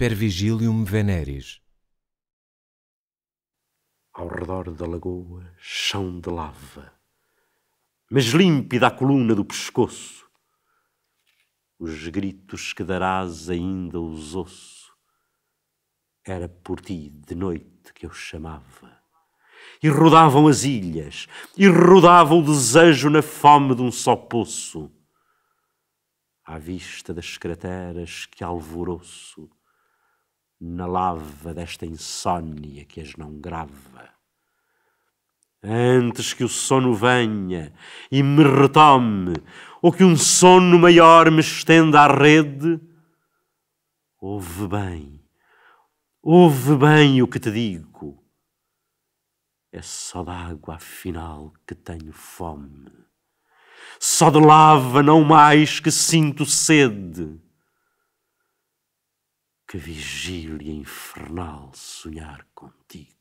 per vigilium veneris. Ao redor da lagoa, chão de lava, mas límpida a coluna do pescoço, os gritos que darás ainda os osso. Era por ti de noite que eu chamava. E rodavam as ilhas, e rodava o desejo na fome de um só poço. À vista das crateras, que alvoroço! na lava desta insônia que as não grava. Antes que o sono venha e me retome, ou que um sono maior me estenda à rede, ouve bem, ouve bem o que te digo. É só d'água, afinal, que tenho fome. Só de lava, não mais, que sinto sede que vigília infernal sonhar contigo.